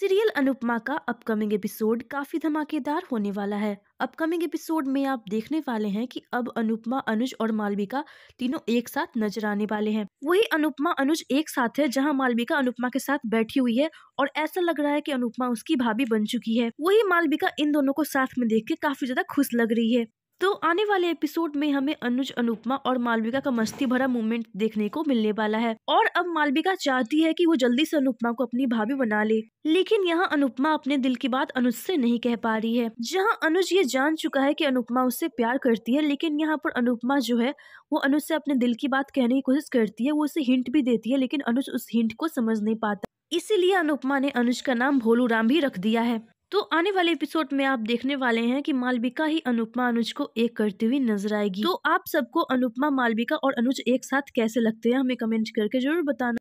serial Anupama का upcoming episode काफी धमाकेदार होने वाला है अपकमिंग एपिसोड में आप देखने वाले हैं कि अब अनुपमा अनुज और मालविका तीनों एक साथ नजर आने वाले हैं वही अनुपमा अनुज एक साथ है जहां मालविका अनुपमा के साथ बैठी हुई है और ऐसा लग रहा है कि अनुपमा उसकी भाभी बन चुकी है वही मालविका इन दोनों को साथ में देख के काफी ज्यादा खुश लग रही है तो आने वाले एपिसोड में हमें अनुज अनुपमा और मालविका का मस्ती भरा मूवमेंट देखने को मिलने वाला है और अब मालविका चाहती है कि वो जल्दी से अनुपमा को अपनी भाभी बना ले लेकिन यहाँ अनुपमा अपने दिल की बात अनुज से नहीं कह पा रही है जहाँ अनुज ये जान चुका है कि अनुपमा उससे प्यार करती है लेकिन यहाँ पर अनुपमा जो है वो अनुज से अपने दिल की बात कहने की कोशिश करती है वो उसे हिंट भी देती है लेकिन अनुज उस हिंट को समझ नहीं पाता इसीलिए अनुपमा ने अनुज का नाम भोलू राम भी रख दिया है तो आने वाले एपिसोड में आप देखने वाले हैं कि मालविका ही अनुपमा अनुज को एक करती हुई नजर आएगी तो आप सबको अनुपमा मालविका और अनुज एक साथ कैसे लगते हैं हमें कमेंट करके जरूर बताना